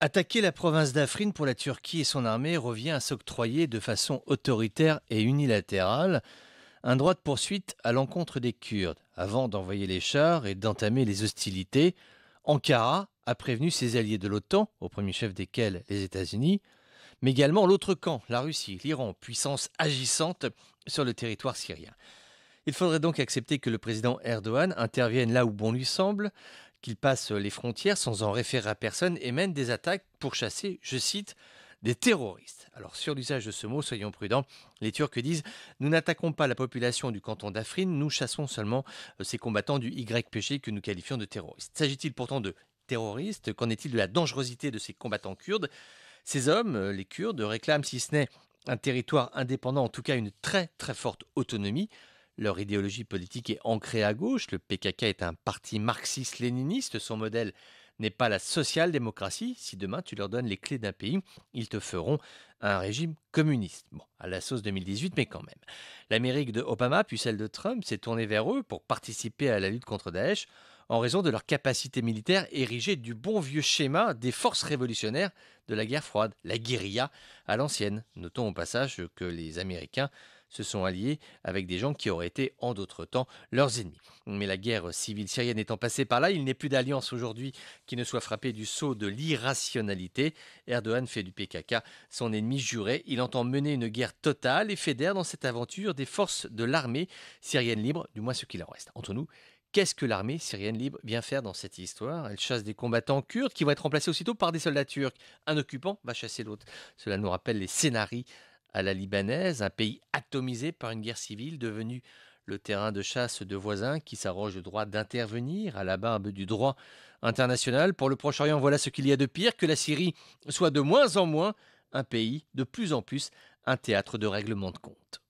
Attaquer la province d'Afrine pour la Turquie et son armée revient à s'octroyer de façon autoritaire et unilatérale un droit de poursuite à l'encontre des Kurdes. Avant d'envoyer les chars et d'entamer les hostilités, Ankara a prévenu ses alliés de l'OTAN, au premier chef desquels les États-Unis, mais également l'autre camp, la Russie, l'Iran, puissance agissante sur le territoire syrien. Il faudrait donc accepter que le président Erdogan intervienne là où bon lui semble, qu'ils passent les frontières sans en référer à personne et mènent des attaques pour chasser, je cite, des terroristes. Alors sur l'usage de ce mot, soyons prudents, les Turcs disent ⁇ Nous n'attaquons pas la population du canton d'Afrine, nous chassons seulement euh, ces combattants du YPG que nous qualifions de terroristes. S'agit-il pourtant de terroristes Qu'en est-il de la dangerosité de ces combattants kurdes Ces hommes, euh, les Kurdes, réclament si ce n'est un territoire indépendant, en tout cas une très très forte autonomie, leur idéologie politique est ancrée à gauche, le PKK est un parti marxiste-léniniste, son modèle n'est pas la social-démocratie. Si demain tu leur donnes les clés d'un pays, ils te feront un régime communiste. Bon, à la sauce 2018, mais quand même. L'Amérique de Obama, puis celle de Trump, s'est tournée vers eux pour participer à la lutte contre Daesh en raison de leur capacité militaire érigée du bon vieux schéma des forces révolutionnaires de la guerre froide, la guérilla à l'ancienne. Notons au passage que les Américains se sont alliés avec des gens qui auraient été en d'autres temps leurs ennemis. Mais la guerre civile syrienne étant passée par là, il n'est plus d'alliance aujourd'hui qui ne soit frappée du sceau de l'irrationalité. Erdogan fait du PKK son ennemi juré. Il entend mener une guerre totale et fédère dans cette aventure des forces de l'armée syrienne libre, du moins ce qu'il en reste. Entre nous, Qu'est-ce que l'armée syrienne libre vient faire dans cette histoire Elle chasse des combattants kurdes qui vont être remplacés aussitôt par des soldats turcs. Un occupant va chasser l'autre. Cela nous rappelle les scénarii à la libanaise, un pays atomisé par une guerre civile devenue le terrain de chasse de voisins qui s'arroge le droit d'intervenir à la barbe du droit international. Pour le Proche-Orient, voilà ce qu'il y a de pire, que la Syrie soit de moins en moins un pays, de plus en plus un théâtre de règlement de comptes.